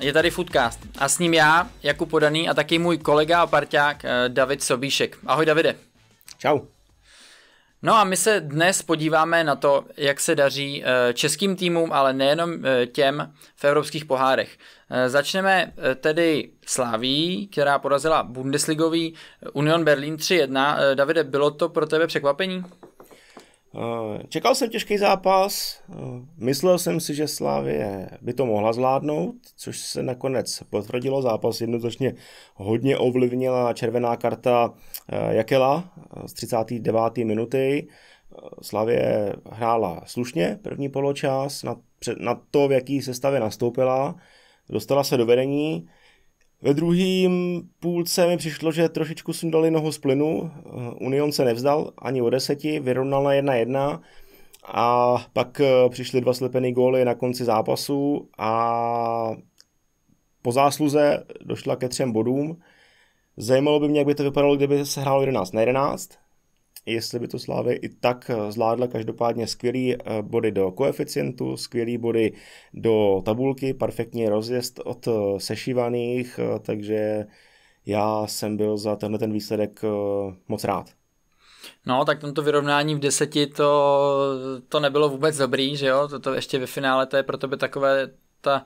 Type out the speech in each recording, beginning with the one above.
je tady Foodcast a s ním já, Jakub Podaný a taky můj kolega a parťák eh, David Sobíšek. Ahoj Davide. Čau. No a my se dnes podíváme na to, jak se daří eh, českým týmům, ale nejenom eh, těm v evropských pohárech. Začneme tedy Slaví, která porazila Bundesligový Union Berlin 3-1. Davide, bylo to pro tebe překvapení? Eh, čekal jsem těžký zápas, eh, myslel jsem si, že Slávě by to mohla zvládnout, což se nakonec potvrdilo. Zápas jednoznačně hodně ovlivnila červená karta eh, Jakela z 39. minuty. Slavě hrála slušně první poločas na, na to, v jaký sestavě nastoupila. Dostala se do vedení, ve druhém půlce mi přišlo, že trošičku dali nohu z plynu. Union se nevzdal ani o deseti, vyrovnal na 1-1 a pak eh, přišly dva slepený góly na konci zápasu a po zásluze došla ke třem bodům. Zajímalo by mě, jak by to vypadalo, kdyby se hrálo 11 na 11, jestli by to Slávy i tak eh, zvládla. Každopádně skvělý eh, body do koeficientu, skvělý body do tabulky, perfektní rozjezd od eh, sešívaných, takže já jsem byl za tenhle ten výsledek moc rád. No, tak tento vyrovnání v deseti to, to nebylo vůbec dobrý, že jo, to ještě ve finále to je pro tebe takové ta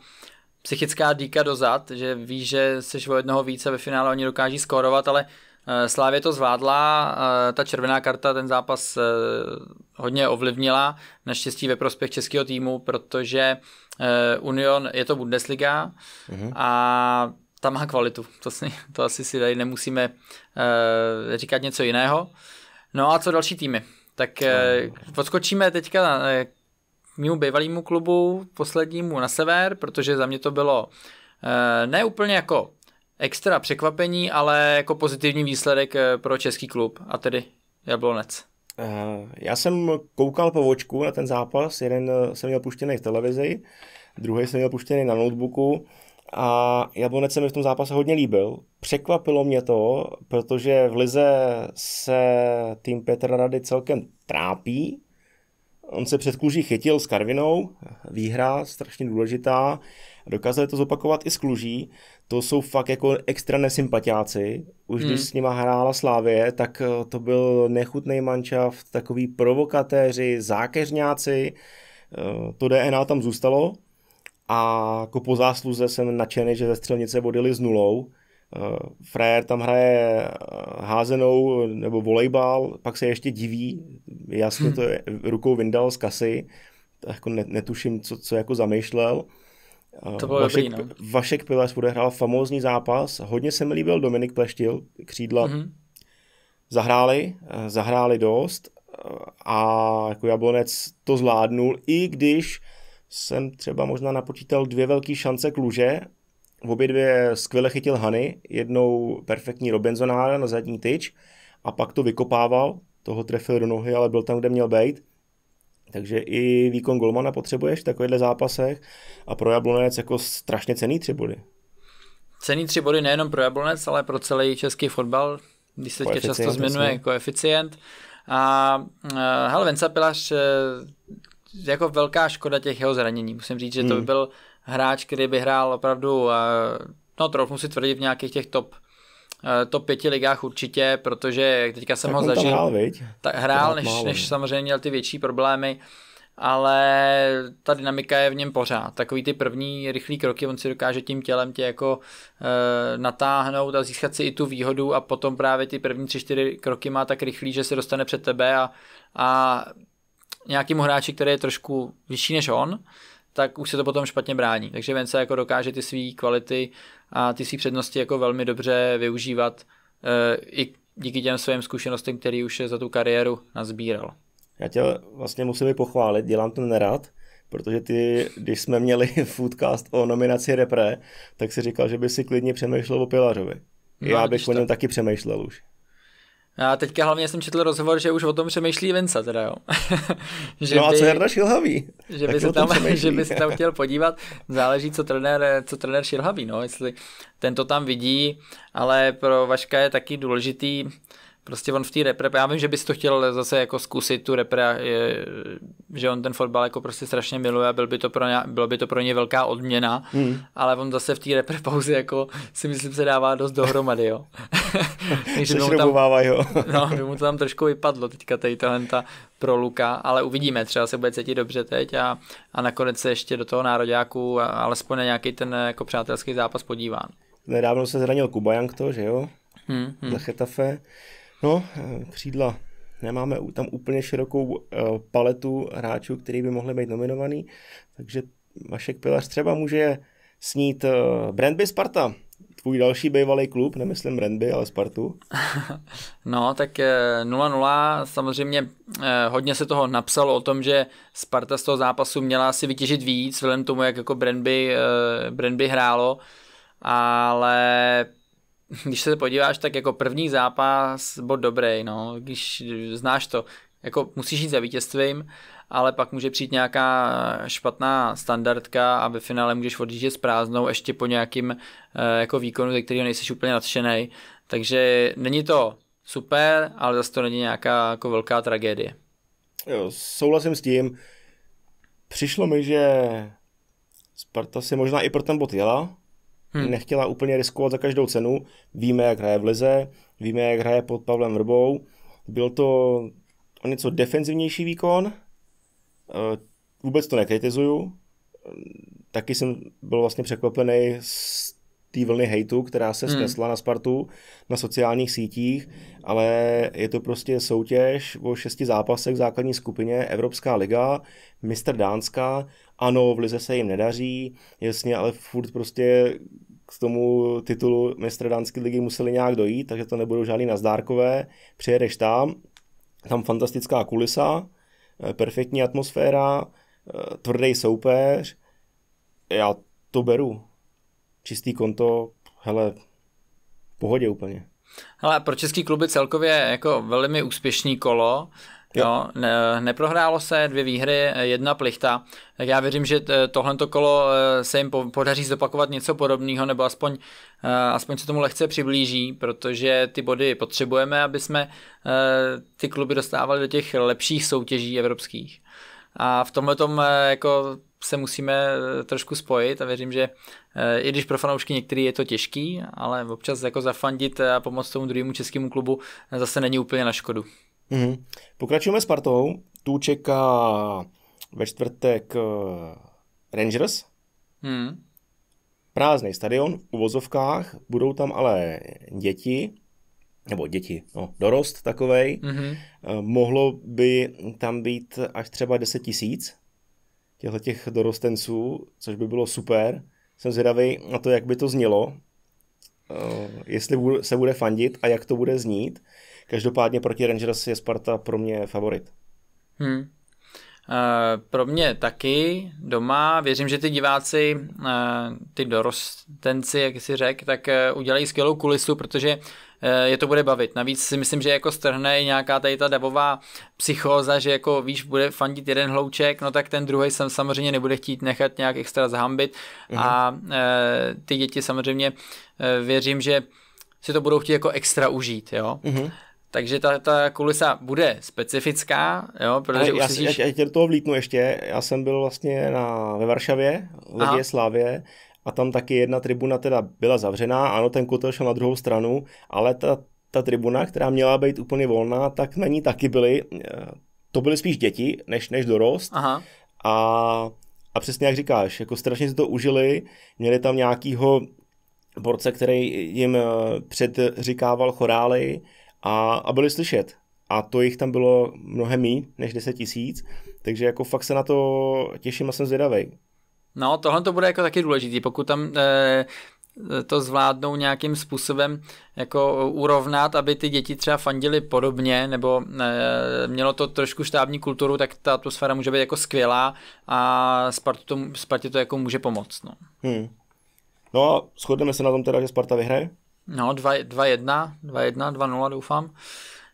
psychická dýka dozad, že víš, že jsi o jednoho více ve finále oni dokáží skórovat, ale Eh, Slávě to zvládla, eh, ta červená karta ten zápas eh, hodně ovlivnila, naštěstí ve prospěch českého týmu, protože Union je to Bundesliga mhm. a ta má kvalitu, to, si, to asi si tady nemusíme říkat něco jiného. No a co další týmy? Tak odskočíme teďka mému bývalému klubu, poslednímu na sever, protože za mě to bylo ne úplně jako extra překvapení, ale jako pozitivní výsledek eh, pro český klub, a tedy Jablonec. Eh, já jsem koukal po očku na ten zápas, jeden eh, jsem měl puštěný v televizi, druhý jsem měl puštěný na notebooku a Jablonec se mi v tom zápase hodně líbil. Překvapilo mě to, protože v Lize se tým Petra Rady celkem trápí. On se před kluží chytil s Karvinou, výhra strašně důležitá, dokázali to zopakovat i s kluží to jsou fakt jako extra nesympatiáci. Už hmm. když s nima hrála Slávě, tak eh, to byl nechutný manšaft, takový provokatéři, zákeřňáci. Eh, to DNA tam zůstalo a jako po zásluze jsem nadšený, že ze střelnice vodili s nulou. Eh, frajer tam hraje házenou nebo volejbal, pak se ještě diví, jasně hmm. to je, rukou vyndal z kasy, tak jako netuším, co, co jako zamýšlel. Eh, to bylo Vašek, dobrý, no. Vašek bude hrál famózní zápas, hodně se mi líbil Dominik Pleštil, křídla. Mm-hmm. Zahráli, eh, zahráli dost eh, a jako Jablonec to zvládnul, i když jsem třeba možná napočítal dvě velké šance kluže, v obě dvě skvěle chytil Hany, jednou perfektní Robinsonára na zadní tyč a pak to vykopával, toho trefil do nohy, ale byl tam, kde měl být. Takže i výkon golmana potřebuješ v takovýchhle zápasech a pro Jablonec jako strašně cený tři body. Cený tři body nejenom pro Jablonec, ale pro celý český fotbal, když se tě často zmenuje jako koeficient. A a eh, hele, Vence Pilař, eh, jako velká škoda těch jeho zranění. Musím říct, že to by hmm. byl hráč, který by hrál opravdu, eh, no trochu si tvrdit, v nějakých těch top Eh, to pěti ligách určitě, protože teďka jsem tak ho zažil. Hrál, viď? Tak hrál, než, než no. samozřejmě měl ty větší problémy, ale ta dynamika je v něm pořád. Takový ty první rychlý kroky, on si dokáže tím tělem tě jako e, natáhnout a získat si i tu výhodu a potom právě ty první tři, čtyři kroky má tak rychlý, že se dostane před tebe a, a nějakému hráči, který je trošku vyšší než on, tak už se to potom špatně brání. Takže Vence jako dokáže ty své kvality a ty své přednosti jako velmi dobře využívat eh, i díky těm svým zkušenostem, který už za tu kariéru nazbíral. Já tě vlastně musím pochválit, dělám to nerad, protože ty, když jsme měli foodcast o nominaci repre, tak si říkal, že by si klidně přemýšlel o Pilařovi. No, Já bych o něm taky přemýšlel už. Já teďka hlavně jsem četl rozhovor, že už o tom přemýšlí Vince teda, jo. že no a by, co Jarda Šilhavý? Že by, se tam, že by se tam chtěl podívat. Záleží, co trenér, co trenér Šilhavý, no, jestli ten to tam vidí, ale pro Vaška je taky důležitý, prostě on v té repre, já vím, že bys to chtěl zase jako zkusit tu repre, že on ten fotbal jako prostě strašně miluje a byl by to pro ně, bylo by to pro ně velká odměna, hmm. ale on zase v té repre pauze jako si myslím se dává dost dohromady, jo. Takže mu tam, jo. no, by mu to tam trošku vypadlo teďka tady ta pro Luka, ale uvidíme, třeba se bude cítit dobře teď a, a nakonec se ještě do toho nároďáku alespoň na nějaký ten jako přátelský zápas podíván. Nedávno se zranil Kuba Jankto, že jo? Hmm, hmm. Za Chetafe. No, eh, křídla. Nemáme tam úplně širokou eh, paletu hráčů, který by mohli být nominovaný, takže Vašek Pilař třeba může snít eh, Brandby Sparta, tvůj další bývalý klub, nemyslím Brandby, ale Spartu. No, tak 0-0, samozřejmě hodně se toho napsalo o tom, že Sparta z toho zápasu měla si vytěžit víc, vzhledem tomu, jak jako Brandby, Brandby hrálo, ale když se podíváš, tak jako první zápas byl dobrý, no, když znáš to, jako musíš jít za vítězstvím, ale pak může přijít nějaká špatná standardka a ve finále můžeš odjíždět s prázdnou ještě po nějakým eh, jako výkonu, ze kterého nejsi úplně nadšený. Takže není to super, ale zase to není nějaká jako velká tragédie. Jo, souhlasím s tím. Přišlo mi, že Sparta si možná i pro ten bod jela, hmm. nechtěla úplně riskovat za každou cenu. Víme, jak hraje v Lize, víme, jak hraje pod Pavlem Vrbou. Byl to o něco defenzivnější výkon. Eh, vůbec to nekritizuju. Taky jsem byl vlastně překvapený z té vlny hejtu, která se hmm. na Spartu na sociálních sítích, ale je to prostě soutěž o šesti zápasech v základní skupině Evropská liga, mistr Dánska, ano, v lize se jim nedaří, jasně, ale furt prostě k tomu titulu mistra dánské ligy museli nějak dojít, takže to nebudou žádný nazdárkové. Přijedeš tam, tam fantastická kulisa, eh, perfektní atmosféra, eh, tvrdý soupeř. Já to beru. Čistý konto, hele, pohodě úplně. Hele, pro český kluby celkově jako velmi úspěšný kolo. Jo. jo, ne, neprohrálo se, dvě výhry, jedna plichta. Tak já věřím, že eh, tohle kolo eh, se jim podaří zopakovat něco podobného, nebo aspoň, eh, aspoň se tomu lehce přiblíží, protože ty body potřebujeme, aby jsme ty kluby dostávali do těch lepších soutěží evropských. A v tomhle tom jako se musíme trošku spojit a věřím, že i když pro fanoušky některý je to těžký, ale občas jako zafandit a pomoct tomu druhému českému klubu zase není úplně na škodu. Mm-hmm. Pokračujeme s partou. Tu čeká ve čtvrtek eh, Rangers. Hmm. Prázdný stadion v uvozovkách, budou tam ale děti, nebo děti, no, dorost takovej. Mm-hmm. Mohlo by tam být až třeba 10 tisíc těchto těch dorostenců, což by bylo super. Jsem zvědavý na to, jak by to znělo, eh, jestli se bude fandit a jak to bude znít. Každopádně proti Rangers je Sparta pro mě favorit. Hmm. Uh, pro mě taky doma. Věřím, že ty diváci, uh, ty dorostenci, jak jsi řekl, tak uh, udělají skvělou kulisu, protože je to bude bavit. Navíc si myslím, že jako strhne i nějaká tady ta davová psychóza, že jako víš, bude fandit jeden hlouček, no tak ten druhý sam samozřejmě nebude chtít nechat nějak extra zahambit mhm. a ty děti samozřejmě věřím, že si to budou chtít jako extra užít, jo. Mm-hmm takže ta, ta kulisa bude specifická, jo, protože já, uslyšíš... já, já tě do toho vlítnu ještě, já jsem byl vlastně na, ve Varšavě, v Slávě a tam taky jedna tribuna teda byla zavřená, ano, ten kotel šel na druhou stranu, ale ta, ta tribuna, která měla být úplně volná, tak na ní taky byly, eh, to byly spíš děti, než, než dorost. Aha. A, a přesně jak říkáš, jako strašně si to užili, měli tam nějakýho borce, který jim eh, předříkával chorály, a, a byli slyšet. A to jich tam bylo mnohem méně než 10 tisíc, takže jako fakt se na to těším a jsem zvědavý. No, tohle to bude jako taky důležitý, pokud tam e, to zvládnou nějakým způsobem jako urovnat, aby ty děti třeba fandily podobně, nebo e, mělo to trošku štábní kulturu, tak ta atmosféra může být jako skvělá a Spartu to, Spartě to jako může pomoct. No. Hmm. no a shodneme se na tom teda, že Sparta vyhraje? No, 2-1, 2-1, 2-0 doufám,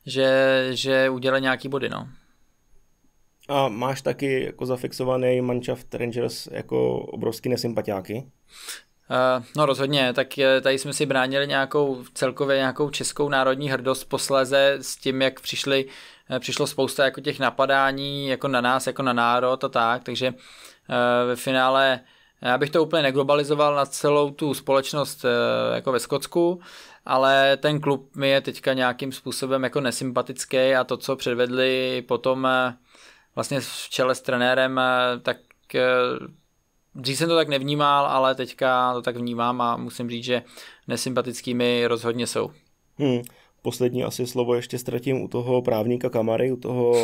že, že udělá nějaký body, no. A máš taky jako zafixovaný Manchester Rangers jako obrovský nesympatiáky? Eh, no rozhodně, tak tady jsme si bránili nějakou celkově nějakou českou národní hrdost posléze s tím, jak přišli, eh, přišlo spousta jako těch napadání jako na nás, jako na národ a tak, takže eh, ve finále uh, já bych to úplně neglobalizoval na celou tu společnost eh, jako ve Skotsku, ale ten klub mi je teďka nějakým způsobem jako nesympatický a to, co předvedli potom eh, vlastně v čele s trenérem, eh, tak dřív jsem to tak nevnímal, ale teďka to tak vnímám a musím říct, že nesympatickými rozhodně jsou. Hmm poslední asi slovo ještě ztratím u toho právníka Kamary, u toho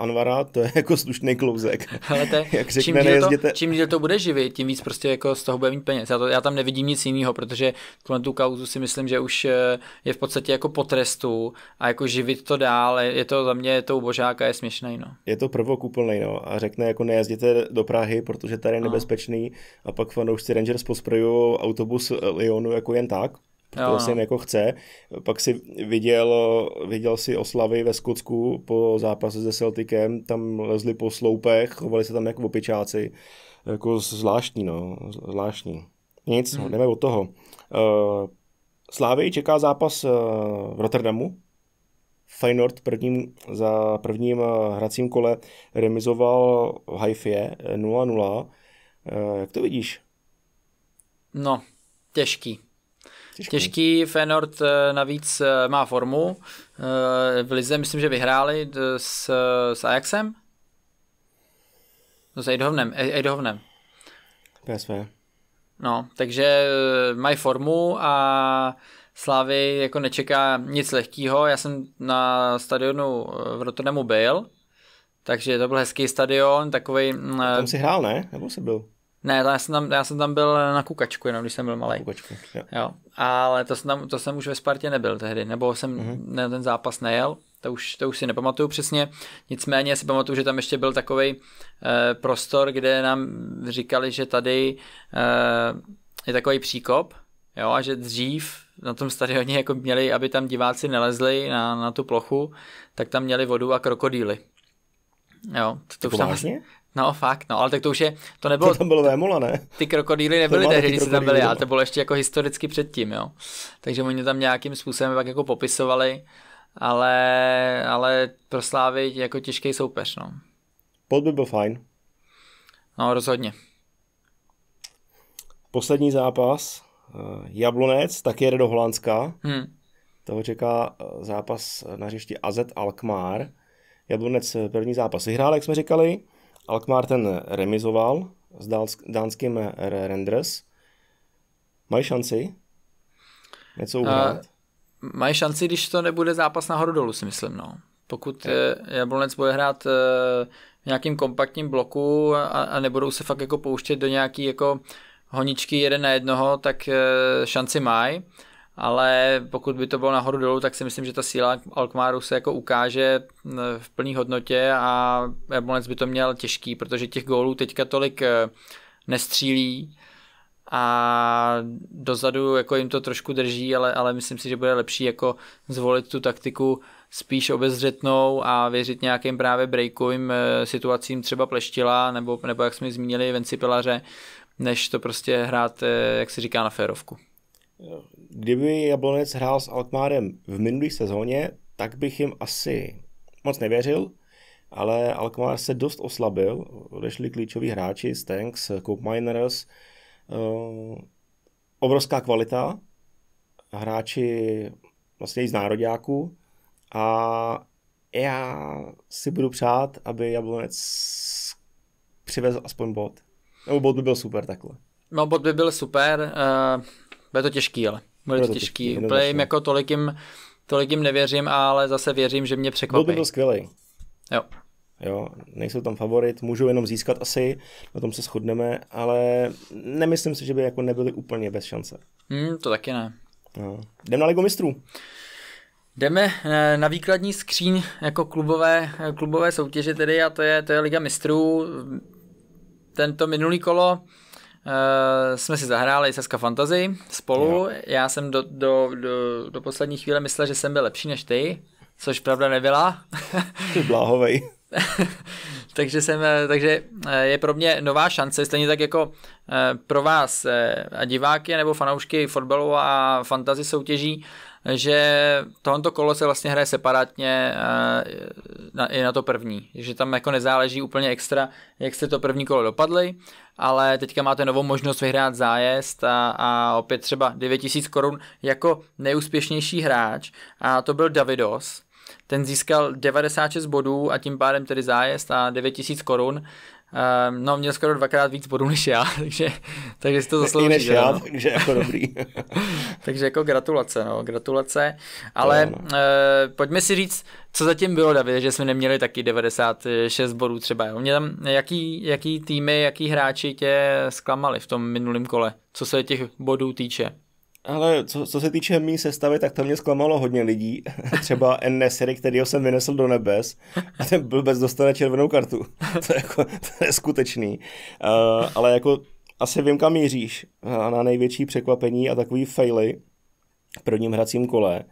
Anvara, to je jako slušný klouzek. Ale to, jak řekne, čím, nejezděte... to, čím to bude živit, tím víc prostě jako z toho bude mít peněz. Já, to, já tam nevidím nic jiného, protože tuhle tu kauzu si myslím, že už eh, je v podstatě jako potrestu a jako živit to dál, je to za mě, je to ubožáka, je směšné. No. Je to prvok úplný, no. A řekne, jako nejezděte do Prahy, protože tady je nebezpečný a pak fanoušci Rangers posprojují autobus eh, Lyonu jako jen tak jo, to no. vlastně jako chce. Pak si viděl, viděl si oslavy ve Skotsku po zápase se Celticem, tam lezli po sloupech, chovali se tam jako opičáci. Jako zvláštní, no, zvláštní. Nic, hmm. jdeme od toho. Uh, eh, Slávy čeká zápas uh, v Rotterdamu. Feyenoord prvním, za prvním uh, hracím kole remizoval v Haifě 0-0. Uh, jak to vidíš? No, těžký. Těžký. Těžký, Fénord eh, navíc eh, má formu. Eh, v Lize myslím, že vyhráli s, s Ajaxem? No s Eidhovnem. Eidhovnem. PSV. No, takže mají formu a Slávy jako nečeká nic lehkého. Já jsem na stadionu v Rotterdamu byl, takže to byl hezký stadion, takový... Tam si hrál, ne? Nebo jsi byl? Ne, já jsem tam, já jsem tam byl na kukačku, jenom když jsem byl malý. Kukačku, jo. jo. Ale to jsem, tam, to jsem už ve Spartě nebyl tehdy, nebo jsem mm-hmm. na ten zápas nejel, to už, to už si nepamatuju přesně, nicméně si pamatuju, že tam ještě byl takový eh, prostor, kde nám říkali, že tady eh, je takový příkop, jo, a že dřív na tom stadioně jako měli, aby tam diváci nelezli na, na tu plochu, tak tam měli vodu a krokodýly. Jo, to, to už tam, No, fakt, no, ale tak to už je, to nebylo... To tam bylo Vémola, ne? Ty krokodýly nebyly tehdy, když tam byli, ale to bylo ještě jako historicky předtím, jo. Takže oni tam nějakým způsobem pak jako popisovali, ale, ale pro Slávy jako těžký soupeř, no. Pod by byl fajn. No, rozhodně. Poslední zápas, eh, Jablonec, tak jede do Holandska. Hmm. Toho čeká eh, zápas na hřišti AZ Alkmaar. Jablonec eh, první zápas vyhrál, jak jsme říkali. Alkmaar ten remizoval s dánským Renders. Mají šanci něco eh, uhrát? Uh, mají šanci, když to nebude zápas nahoru dolů, si myslím. No. Pokud je. Eh, Jablonec bude hrát eh, v nějakým kompaktním bloku a, a nebudou se fakt jako pouštět do nějaký jako honičky jeden na jednoho, tak šanci mají ale pokud by to bylo nahoru dolů, tak si myslím, že ta síla Alkmaru se jako ukáže v plné hodnotě a Jablonec by to měl těžký, protože těch gólů teďka tolik e, nestřílí a dozadu jako jim to trošku drží, ale, ale myslím si, že bude lepší jako zvolit tu taktiku spíš obezřetnou a věřit nějakým právě breakovým e, situacím třeba Pleštila nebo, nebo jak jsme zmínili Vencipelaře, než to prostě hrát, e, jak se říká, na férovku kdyby Jablonec hrál s Alkmárem v minulé sezóně, tak bych jim asi moc nevěřil, ale Alkmaar se dost oslabil, odešli klíčoví hráči, Stanks, Coupe Miners, eh, obrovská kvalita, hráči vlastně i z nároďáků a já si budu přát, aby Jablonec přivezl aspoň bod. Nebo bod by byl super takhle. No bod by byl super, uh, bude to těžký, ale velice těžký. těžký. Úplně jim jako tolik jim, tolik jim nevěřím, ale zase věřím, že mě překvapí. Byl by to skvělý. Jo. Jo, nejsou tam favorit, můžou jenom získat asi, na tom se shodneme, ale nemyslím si, že by jako nebyli úplně bez šance. Hmm, to taky ne. No. Jdem na Ligu mistrů. Jdeme eh, na výkladní skříň jako klubové, eh, klubové soutěže tedy a to je, to je Liga mistrů. Tento minulý kolo Uh, jsme si zahráli Saska Fantasy spolu. Jo. Já jsem do, do, do, do poslední chvíle myslel, že jsem byl lepší než ty, což pravda nebyla. Ty bláhovej. takže, jsem, eh, takže eh, je pro mě nová šance, stejně tak jako pro vás a diváky nebo fanoušky fotbalu a fantasy soutěží, že tohoto kolo se vlastně hraje separátně eh, na, i na to první, že tam jako nezáleží úplně extra, jak se to první kolo dopadly, ale teďka máte novou možnost vyhrát zájezd a, a opět třeba 9000 korun jako nejúspěšnější hráč a to byl Davidos, ten získal 96 bodů a tím pádem tedy zájezd a 9000 korun Um, no, měl skoro dvakrát víc bodů než já, takže, takže si to zaslouží. než já, no. takže jako dobrý. takže jako gratulace, no, gratulace. Ale no, no. Uh, pojďme si říct, co zatím bylo, David, že jsme neměli taky 96 bodů třeba. Jo? Mě tam, jaký, jaký týmy, jaký hráči tě zklamali v tom minulém kole, co se těch bodů týče? Ale co, co se týče mý sestavy, tak to mě zklamalo hodně lidí. Třeba Nesery, který jsem vynesl do nebes a ten blbec dostane červenou kartu. To je, jako, to je skutečný. Uh, ale jako asi vím, kam míříš. A eh, na největší překvapení a takový faily v prvním hracím kole.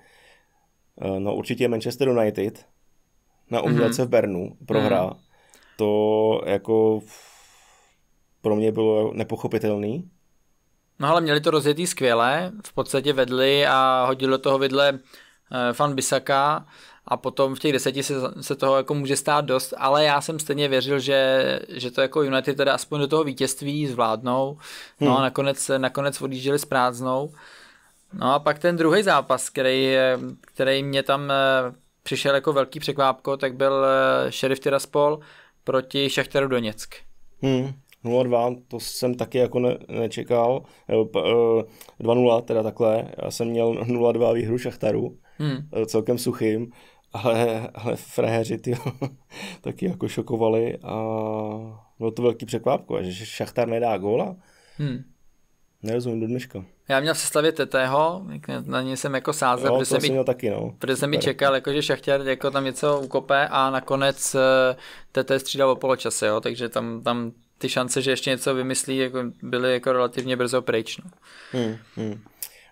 Uh, no určitě Manchester United na umělce mm-hmm. v Bernu prohra. Mm-hmm. To jako pro mě bylo nepochopitelný. No ale měli to rozjetý skvěle, v podstatě vedli a hodili do toho vidle fan eh, Bisaka a potom v těch deseti se, se toho jako může stát dost, ale já jsem stejně věřil, že, že to jako United teda aspoň do toho vítězství zvládnou, no hmm. a nakonec, nakonec odjížděli s prázdnou. No a pak ten druhý zápas, který, který mě tam eh, přišel jako velký překvápko, tak byl eh, Sheriff Tiraspol proti Šachteru Doněck. Hmm. 0-2, to jsem taky jako ne, nečekal. 2-0, eh, eh, teda takhle. Já jsem měl 0-2 výhru Šachtaru, hmm. Eh, celkem suchým, ale, ale frajeři ty taky jako šokovali a bylo to velký překvapko, že Šachtar nedá góla. Hmm. Nerozumím do dneška. Já měl v sestavě Tetého, na něj jsem jako sázel, no, protože, jsem i, taky, no. protože jsem i čekal, jako, že Šachtěr jako tam něco ukope a nakonec Tete střídal o poločase, jo, takže tam, tam ty šance, že ještě něco vymyslí, jako byly jako relativně brzo pryč. No. Hmm, hmm.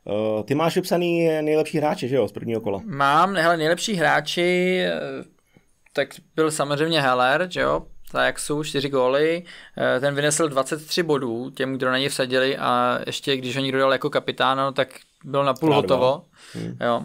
Uh, ty máš vypsaný nejlepší hráče, že jo, z prvního kola? Mám, hele, nejlepší hráči, eh, tak byl samozřejmě Heller, že jo, jsou čtyři góly, eh, ten vynesl 23 bodů těm, kdo na něj vsadili a ještě když ho někdo dal jako kapitán, no, tak byl na půl hotovo. Hmm. Jo.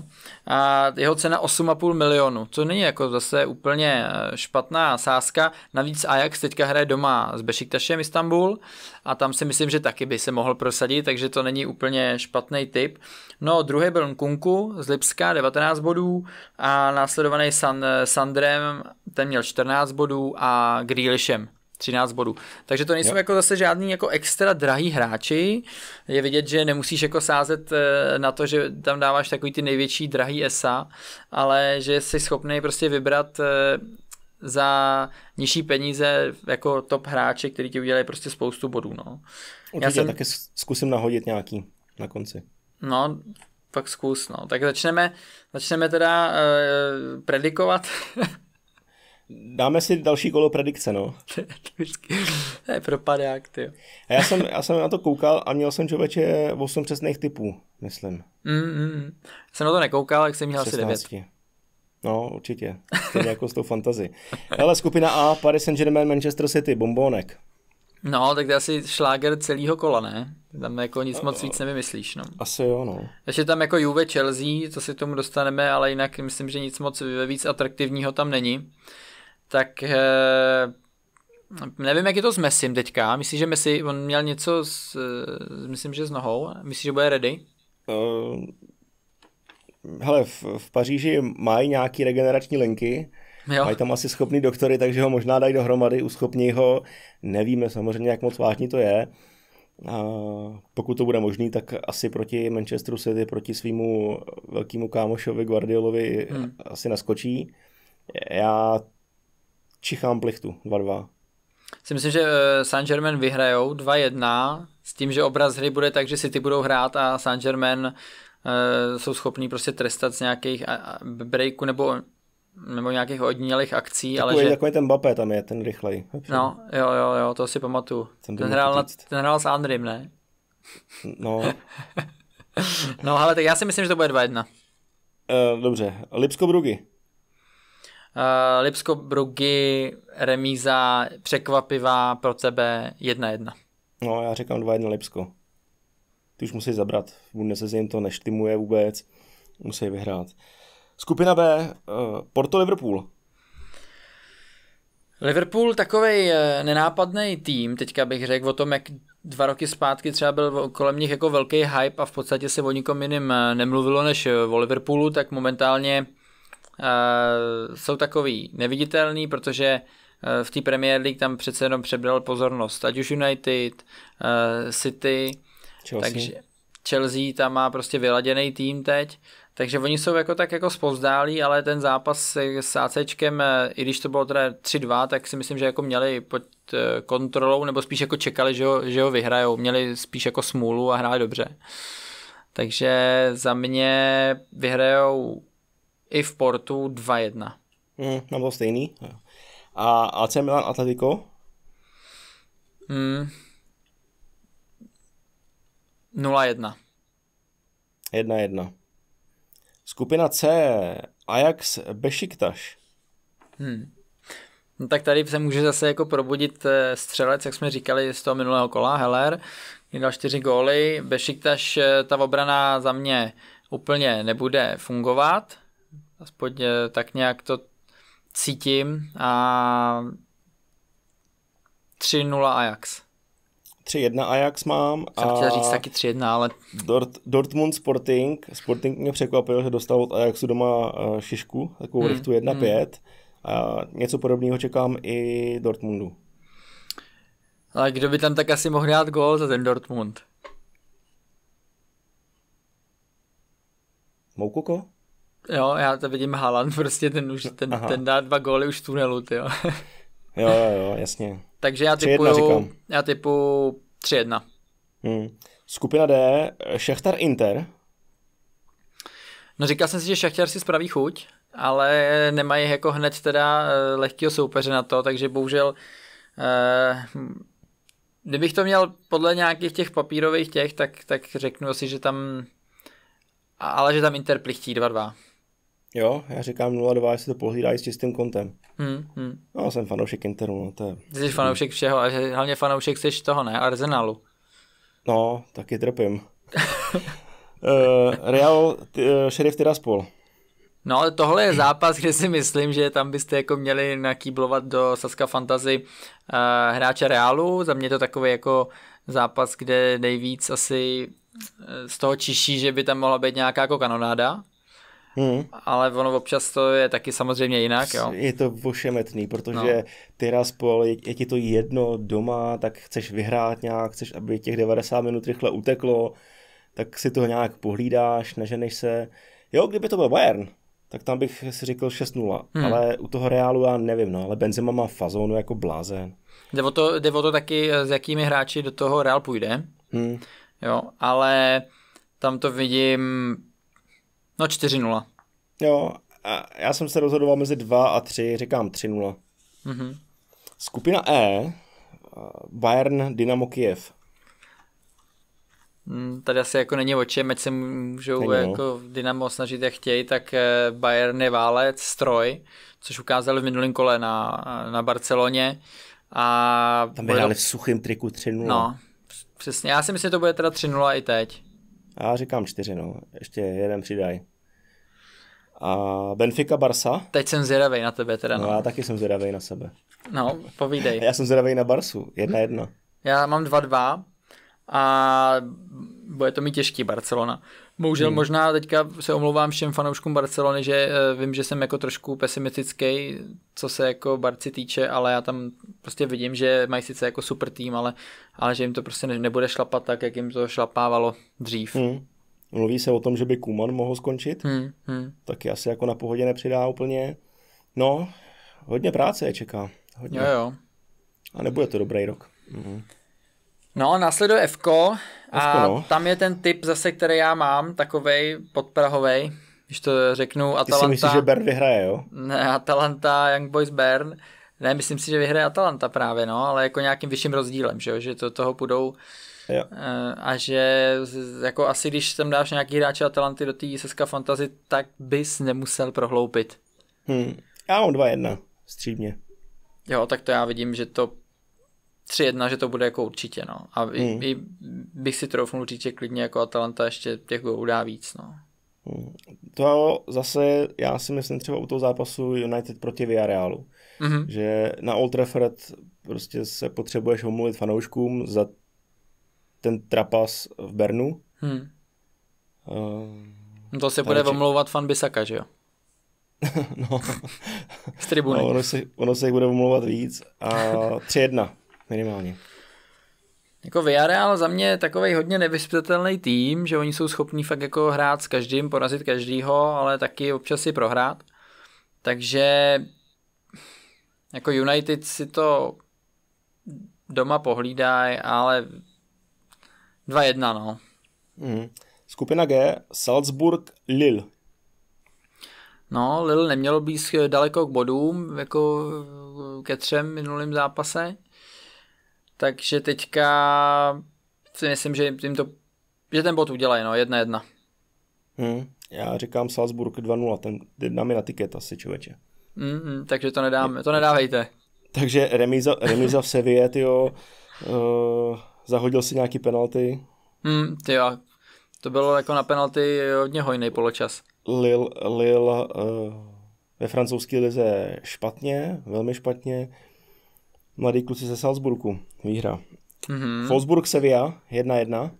A jeho cena 8,5 milionu, co není jako zase úplně eh, špatná sázka. Navíc Ajax teďka hraje doma s Bešiktašem Istanbul a tam si myslím, že taky by se mohl prosadit, takže to není úplně špatný typ. No, druhý byl Nkunku z Lipska, 19 bodů a následovaný San, eh, Sandrem, ten měl 14 bodů a Grealishem 13 bodů. Takže to nejsou jo. jako zase žádný jako extra drahý hráči. Je vidět, že nemusíš jako sázet eh, na to, že tam dáváš takový ty největší drahý ESA, ale že jsi schopný prostě vybrat eh, za nižší peníze jako top hráče, který ti udělají prostě spoustu bodů. No. Určitě, já jsem... taky zkusím nahodit nějaký na konci. No, pak zkus, no. Tak začneme, začneme teda uh, predikovat Dáme si další kolo predikce, no. to je propadák, ty. A já jsem, já jsem na to koukal a měl jsem člověče 8 přesných typů, myslím. Mm, mm. mm. Jsem na to nekoukal, jak jsem měl 16. asi 9. No, určitě. Stejně jako s tou fantazi. Ale skupina A, Paris Saint-Germain, Manchester City, bombonek. No, tak to je asi šláger celého kola, ne? Tam jako nic moc víc nevymyslíš, no. Asi jo, no. Takže tam jako Juve Chelsea, to si tomu dostaneme, ale jinak myslím, že nic moc víc atraktivního tam není tak eh, nevím, jak je to s Messim teďka. Myslím, že Messi, on měl něco s, eh, myslím, že s nohou. Myslím, že bude ready. Uh, hele, v, v Paříži mají nějaký regenerační linky, Jo. Mají tam asi schopný doktory, takže ho možná dají dohromady, uschopní ho. Nevíme samozřejmě, jak moc vážný to je. A pokud to bude možný, tak asi proti Manchesteru City, proti svýmu velkému kámošovi Guardiolovi hmm. asi naskočí. Já čichám plichtu 2-2. Si myslím, že eh, Saint-Germain vyhrajou 2-1 s tím, že obraz hry bude tak, že si ty budou hrát a Saint-Germain uh, eh, jsou schopní prostě trestat z nějakých breaků nebo nebo nějakých odnělých akcí, takový, ale že... Takový ten Mbappé tam je, ten rychlej. No, jo, jo, jo, to si pamatuju. Ten, ten hrál, na, ten hrál s Andrym, ne? No. no, ale tak já si myslím, že to bude 2-1. Uh, eh, dobře, Lipsko Brugy. Eh, Lipsko Brugy, remíza překvapivá pro tebe 1-1. No, já říkám 2-1 Lipsko. Ty už musí zabrat. Vůbec se jim to neštimuje vůbec. Musí vyhrát. Skupina B, eh, Porto Liverpool. Liverpool takový eh, nenápadný tým, teďka bych řekl o tom, jak dva roky zpátky třeba byl kolem nich jako velký hype a v podstatě se o nikom jiným nemluvilo než o Liverpoolu, tak momentálně Eh, jsou takový neviditelný, protože eh, v té Premier League tam přece jenom přebral pozornost, ať už United, eh, City, Chelsea. takže Chelsea tam má prostě vyladěný tým teď, takže oni jsou jako tak jako spozdálí, ale ten zápas s ACčkem, i když to bylo teda 3-2, tak si myslím, že jako měli pod kontrolou, nebo spíš jako čekali, že ho, že ho vyhrajou. Měli spíš jako smůlu a hráli dobře. Takže za mě vyhrajou i v Portu 2-1. Hmm, tam bylo stejný. A AC Milan Atletico? Hmm. 0-1. 1-1. Skupina C, Ajax Bešiktaš. Hmm. No tak tady se může zase jako probudit eh, střelec, jak jsme říkali z toho minulého kola, Heller, který dal čtyři góly. Bešiktaš, eh, ta obrana za mě úplně nebude fungovat aspoň eh, tak nějak to cítím a 3-0 Ajax. 3-1 Ajax mám. Já chtěl říct taky 3-1, ale... Dort, Dortmund Sporting. Sporting mě překvapil, že dostal od Ajaxu doma eh, šišku, takovou hmm. riftu 1-5. Hmm. A něco podobného čekám i Dortmundu. Ale kdo by tam tak asi mohl dát gól za ten Dortmund? Moukoko? Jo, já to vidím Haaland, prostě ten, už, ten, ten dá dva góly už v tunelu, ty jo. jo, jo, jasně. Takže já typuju, já typu 3-1. Hmm. Skupina D, Šechtar Inter. No říkal jsem si, že Šachtar si spraví chuť, ale nemají jako hned teda eh, lehkého soupeře na to, takže bohužel eh, kdybych to měl podle nějakých těch papírových těch, tak, tak řeknu si, že tam ale že tam Inter plichtí Jo, já říkám 0-2, jestli to pohlídají s čistým kontem. Hmm, hmm. No, jsem fanoušek Interu, no, to je... Jsi fanoušek všeho, a hlavně fanoušek jsi toho, ne? Arsenalu. No, taky trpím. uh, Real, t- uh, eh, Sheriff Tiraspol. No, tohle je zápas, kde si myslím, že tam byste jako měli nakýblovat do Saska Fantasy uh, hráče Realu. Za mě to takový jako zápas, kde nejvíc asi z toho čiší, že by tam mohla být nějaká jako kanonáda, Hmm. Ale ono občas to je taky samozřejmě jinak, jo. Je to vošemetný, protože no. ty raz pol, je, je ti to jedno doma, tak chceš vyhrát nějak, chceš, aby těch 90 minut rychle uteklo, tak si to nějak pohlídáš, neženeš se. Jo, kdyby to byl Bayern, tak tam bych si řekl 6-0, hmm. ale u toho Reálu já nevím, no, ale Benzema má fazonu jako blázen. Jde o to, jde o to taky, s jakými hráči do toho Real půjde, hmm. jo, ale tam to vidím No 4-0. Jo, a já jsem se rozhodoval mezi 2 a 3, říkám 3-0. Mm-hmm. Skupina E, eh, Bayern, Dynamo Kiev. Mm, tady asi jako není oči, meď se můžou není, no. jako Dynamo snažit jak chtějí, tak eh, Bayern je válec, stroj, což ukázali v minulém kole na, eh, na Barceloně. A Tam byli v suchým triku 3-0. No, přesně, já si myslím, že to bude teda 3-0 i teď. Já říkám čtyři, no. Ještě jeden přidaj. A Benfica Barsa? Teď jsem zvědavý na tebe teda. No, no já taky jsem zvědavý na sebe. No, povídej. já jsem zvědavý na Barsu. Jedna jedna. Já mám dva dva. A bude to mít těžký Barcelona. Bohužel hmm. možná teďka se omlouvám všem fanouškům Barcelony, že eh, vím, že jsem jako trošku pesimistický, co se jako Barci týče, ale já tam prostě vidím, že mají sice jako super tým, ale, ale že jim to prostě nebude šlapat tak, jak jim to šlapávalo dřív. Hmm. Mluví se o tom, že by Kuman mohl skončit, hmm. Hmm. taky asi jako na pohodě nepřidá úplně. No, hodně práce je čeká. Hodně. Jo, jo. A nebude to dobrý rok. Hmm. No, následuje Fko, a no. tam je ten typ zase, který já mám, takovej podprahovej, když to řeknu Atalanta. Ty si myslíš, že Bern vyhraje, jo? Ne, Atalanta, Young Boys Bern. Ne, myslím si, že vyhraje Atalanta právě, no, ale jako nějakým vyšším rozdílem, že jo, že to toho budou. jo. Eh, a že jako asi když tam dáš nějaký hráče Atalanty do té SSK Fantasy, tak bys nemusel prohloupit. Hmm. Já mám 2-1, střídně. Jo, tak to já vidím, že to 3-1, že to bude jako určitě, no. A hmm. i, hm. i bych si troufnul říct, že klidně jako Atalanta ještě těch gólů dá víc. No. Hmm. To zase, já si myslím třeba u toho zápasu United proti Villarealu, mm-hmm. že na Old Trafford prostě se potřebuješ omluvit fanouškům za ten trapas v Bernu. Hmm. Um, to se bude či... omlouvat fan Bisaka, že jo? no. Z tribuny. No, ono, se, ono se jich bude omlouvat víc. A 3-1 minimálně. Jako Villarreal za mě je takový hodně nevyspětelný tým, že oni jsou schopní fakt jako hrát s každým, porazit každýho, ale taky občas i prohrát. Takže jako United si to doma pohlídá, ale 2-1 no. Mm. Skupina G, Salzburg, Lille. No, Lille nemělo být daleko k bodům, jako ke třem minulým zápase. Takže teďka si myslím, že jim to, že ten bod udělají, no, jedna jedna. Hmm, já říkám Salzburg 2-0, ten dáme na tiket asi, člověče. mm hmm takže to nedáme, to nedávejte. Takže remíza, remíza v Sevě, tyjo, uh, eh, zahodil si nějaký penalty. Mm, hm, tyjo, to bylo jako na penalty hodně hojný poločas. Lil, Lil uh, eh, ve francouzské lize špatně, velmi špatně. Mladý kluci ze Salzburku, výhra. Mm-hmm. Wolfsburg Sevilla, 1-1.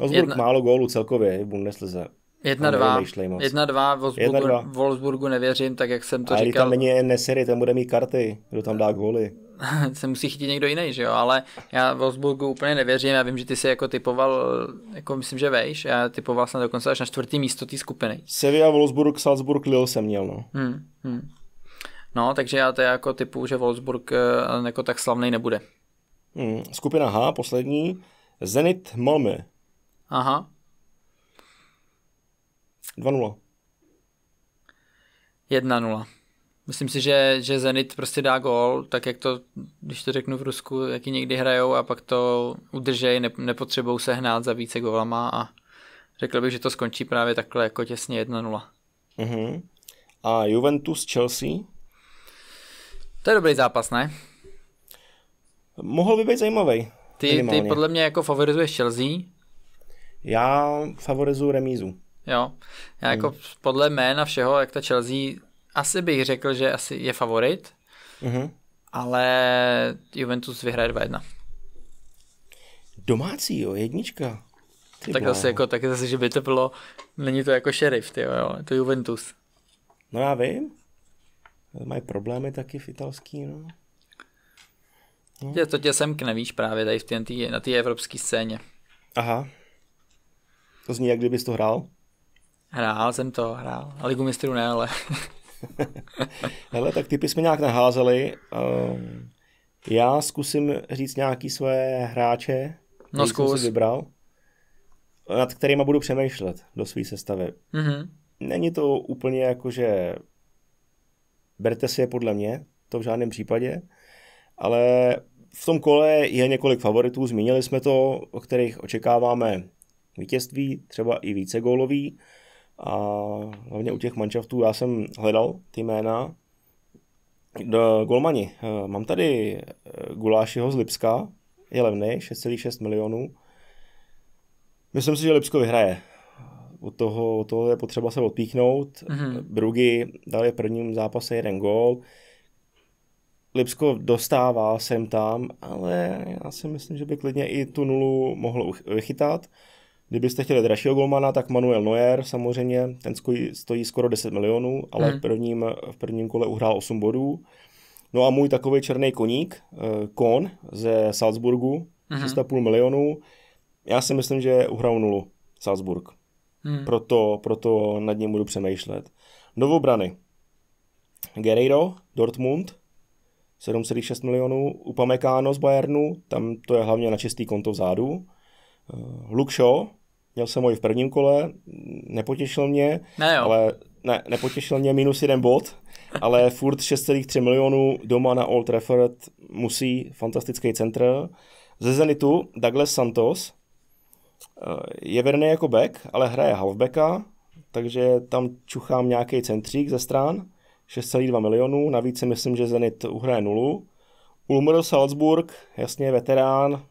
Wolfsburg Jedna... málo gólů celkově v Bundeslize. 1-2. 1-2 Wolfsburgu, Wolfsburgu nevěřím, tak jak jsem to a říkal. A tam není Nesery, ten bude mít karty, kdo tam dá góly. se musí chytit někdo jiný, že jo, ale já Wolfsburgu úplně nevěřím, já vím, že ty jsi jako typoval, jako myslím, že vejš, já typoval jsem dokonce až na čtvrtý místo té skupiny. Sevilla, Wolfsburg, Salzburg, Lille jsem měl, no. Hmm, hmm. No, takže já to jako typu, že Wolfsburg eh, jako tak slavný nebude. Hmm, skupina H, poslední. Zenit Malmö. Aha. 2-0. 1-0. Myslím si, že, že Zenit prostě dá gol, tak jak to, když to řeknu v Rusku, jaký někdy hrajou a pak to udržej, ne, nepotřebou se hnát za více golama a řekl bych, že to skončí právě takhle jako těsně 1-0. Uh-huh. Mhm. A Juventus Chelsea? To je dobrý zápas, ne? Mohl by být zajímavý. Ty, ty podle mě jako favorizuješ Chelsea? Já favorizuju remízu. Jo, já jako hmm. podle jména všeho, jak ta Chelsea, asi bych řekl, že asi je favorit, mm-hmm. ale Juventus vyhraje 2 jedna. Domácí, jo, jednička. Ty tak bláho. jako, tak zase, že by to bylo, není to jako šerif, ty jo, jo, je to Juventus. No já vím, Mají problémy taky v italský, no. no. to tě semkne, víš, právě tady v tý, tý na té evropské scéně. Aha. To zní, jak kdybys to hrál? Hrál jsem to, hrál. A Ligu mistrů ne, ale... Hele, tak typy jsme nějak naházeli. Um, já zkusím říct nějaký své hráče, no, který jsem si vybral, nad kterýma budu přemýšlet do své sestavy. Mm-hmm. Není to úplně jako, že Berte si je podle mě, to v žádném případě, ale v tom kole je několik favoritů, zmínili jsme to, o kterých očekáváme vítězství, třeba i více gólový. A hlavně u těch manšaftů já jsem hledal ty jména. Golmani, eh, mám tady eh, Gulášiho z Lipska, je levný, 6,6 milionů. Myslím si, že Lipsko vyhraje od toho, od toho je potřeba se odpíchnout. Mm-hmm. Brugy dali v prvním zápase jeden gól. Lipsko dostává sem tam, ale já si myslím, že by klidně i tu nulu mohlo vychytat. Kdybyste chtěli dražšího golmana, tak Manuel Neuer samozřejmě, ten stojí skoro 10 milionů, ale mm. v, prvním, v prvním kole uhrál 8 bodů. No a můj takový černý koník, eh, Kon ze Salzburgu, hmm. 3,5 milionů. Já si myslím, že uhrál nulu Salzburg. Hmm. Proto, proto nad ním budu přemýšlet. Novobrany. Guerreiro, Dortmund, 7,6 milionů. Upamekáno z Bayernu, tam to je hlavně na čistý konto vzadu. Eh, Luke Shaw, měl jsem ho i v prvním kole, nepotěšil mě, ne jo. ale ne, nepotěšil mě minus jeden bod, ale furt 6,3 milionů doma na Old Trafford musí fantastický centr. Ze Zenitu Douglas Santos, je věrný jako back, ale hraje halfbacka, takže tam čuchám nějaký centřík ze stran, 6,2 milionů, navíc si myslím, že Zenit uhraje nulu. Ulmer Salzburg, jasně veterán,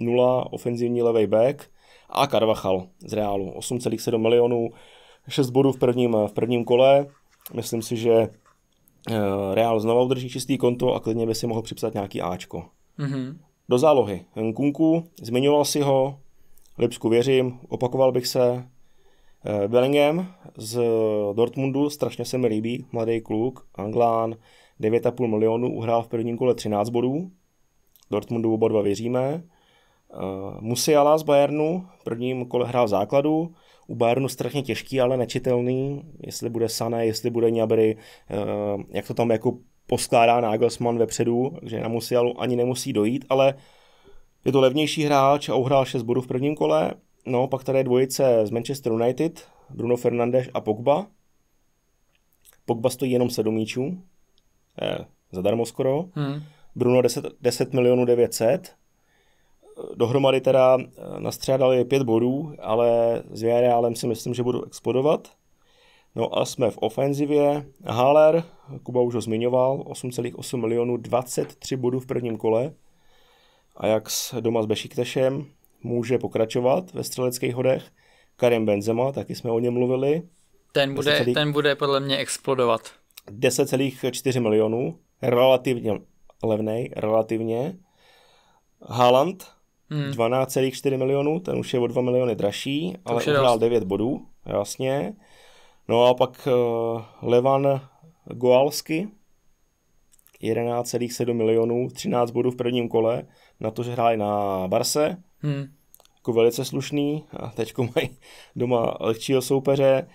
nula, ofenzivní levý back a Carvachal z Reálu, 8,7 milionů, 6 bodů v prvním, v prvním kole. Myslím si, že eh, Real znovu udrží čistý konto a klidně by si mohl připsat nějaký Ačko. Mm-hmm. Do zálohy. Kunku zmiňoval si ho, Lipsku věřím, opakoval bych se. Eh, Bellingham z Dortmundu, strašně se mi líbí, mladý kluk, Anglán, 9,5 milionů, uhrál v prvním kole 13 bodů. Dortmundu oba dva věříme. Eh, Musiala z Bayernu, prvním kole hrál v základu, u Bayernu strašně těžký, ale nečitelný, jestli bude Sané, jestli bude Ňabry, eh, jak to tam jako poskládá Nagelsmann vepředu, že na Musialu ani nemusí dojít, ale je to levnější hráč a uhrál 6 bodů v prvním kole. No, pak tady je dvojice z Manchester United, Bruno Fernandes a Pogba. Pogba stojí jenom 7 míčů, je, eh, zadarmo skoro. Hmm. Bruno 10, 10 milionů 900. Dohromady teda eh, nastřádali 5 bodů, ale s Villarealem si myslím, že budou explodovat. No a jsme v ofenzivě. Haller, Kuba už ho zmiňoval, 8,8 milionů, 23 bodů v prvním kole. Ajax doma s Bešiktešem může pokračovat ve střeleckých hodech. Karim Benzema, taky jsme o něm mluvili. Ten bude, celý... ten bude podle mě explodovat. 10,4 milionů, relativně levnej, relativně. Haaland, hmm. 12,4 milionů, ten už je o 2 miliony dražší, to ale uhrál 9 bodů, jasně. No a pak uh, Levan Goalsky, 11,7 milionů, 13 bodů v prvním kole, na to, že hráli na Barse, hmm. jako velice slušný a teď mají doma lehčího soupeře,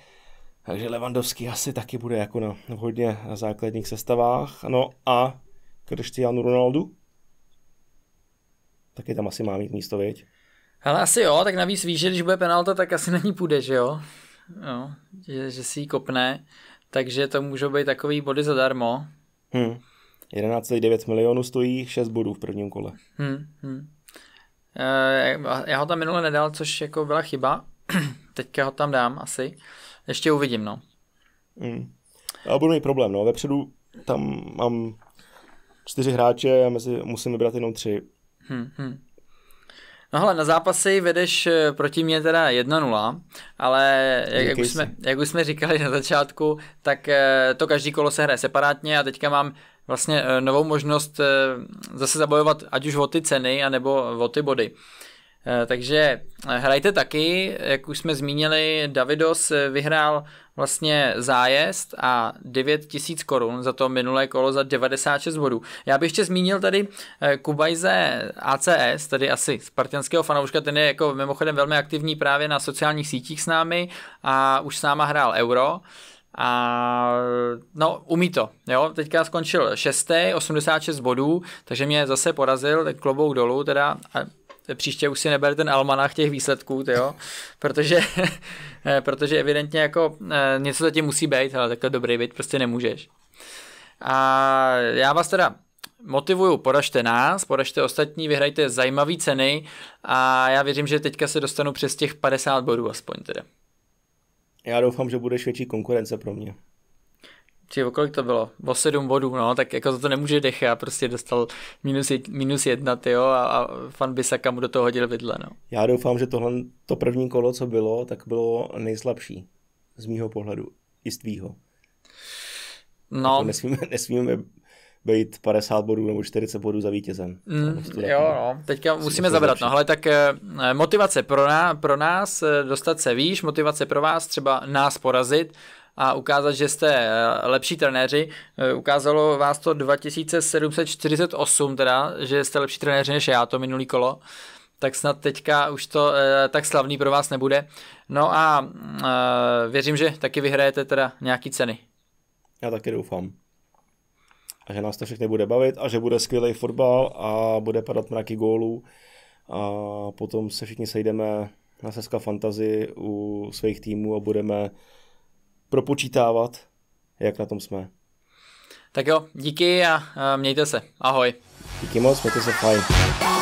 takže Levandovský asi taky bude jako na, hodně základních sestavách. No a Cristiano Ronaldo? Taky tam asi má mít místo, viď? Ale asi jo, tak navíc víš, že když bude penalta, tak asi na ní půjde, že jo? jo no, že, že si ji kopne, takže to můžou být takový body zadarmo. Hmm. 11,9 milionů stojí 6 bodů v prvním kole. Hmm, hmm. Eh, já ho tam minule nedal, což jako byla chyba. Teďka ho tam dám asi. Ještě uvidím, no. Hmm. A budu mít problém, no. Vepředu tam mám čtyři hráče a mezi, musím vybrat jenom tři. Hmm, hmm. No hele, na zápasy vedeš eh, proti mě teda 1-0, ale jak, jak, už jsme, jak už jsme říkali na začátku, tak eh, to každý kolo se hraje separátně a teďka mám vlastně eh, novou možnost eh, zase zabojovat ať už o ty ceny, anebo o ty body. Eh, takže hrajte taky, jak už jsme zmínili, Davidos vyhrál vlastně zájezd a 9 tisíc korun za to minulé kolo za 96 bodů. Já bych ještě zmínil tady Kubajze ACS, tady asi spartianského fanouška, ten je jako mimochodem velmi aktivní právě na sociálních sítích s námi a už s náma hrál Euro. A no, umí to. Jo? Teďka skončil 6. 86 bodů, takže mě zase porazil, klobouk dolů teda. A příště už si neber ten almanach těch výsledků, tyjo, protože, protože evidentně jako e, něco zatím musí být, ale takhle dobrý být prostě nemůžeš. A já vás teda motivuju, poražte nás, poražte ostatní, vyhrajte zajímavé ceny a já věřím, že teďka se dostanu přes těch 50 bodů aspoň teda. Já doufám, že budeš větší konkurence pro mě. Či o kolik to bylo? O sedm bodů, no, tak jako za to nemůže Já prostě dostal minus, jed, minus jedna, tyjo, a, a fan Bisaka mu do toho hodil vidle, no. Já doufám, že tohle, to první kolo, co bylo, tak bylo nejslabší, z mýho pohledu, i z tvýho. No. Jako nesmíme, nesmíme být 50 bodů nebo 40 bodů za vítězem. Mm, jo, no. Teďka musíme jako zabrat. No, ale tak eh, motivace pro, nás, pro nás eh, dostat se výš, motivace pro vás třeba nás porazit a ukázat, že jste eh, lepší trenéři. Ukázalo vás to 2748, teda, že jste lepší trenéři než já to minulý kolo tak snad teďka už to e, tak slavný pro vás nebude. No a e, věřím, že taky vyhrajete teda nějaký ceny. Já taky doufám a že nás to všechny bude bavit a že bude skvělý fotbal a bude padat mraky gólů a potom se všichni sejdeme na Seska Fantazy u svých týmů a budeme propočítávat, jak na tom jsme. Tak jo, díky a, a mějte se. Ahoj. Díky moc, mějte se fajn.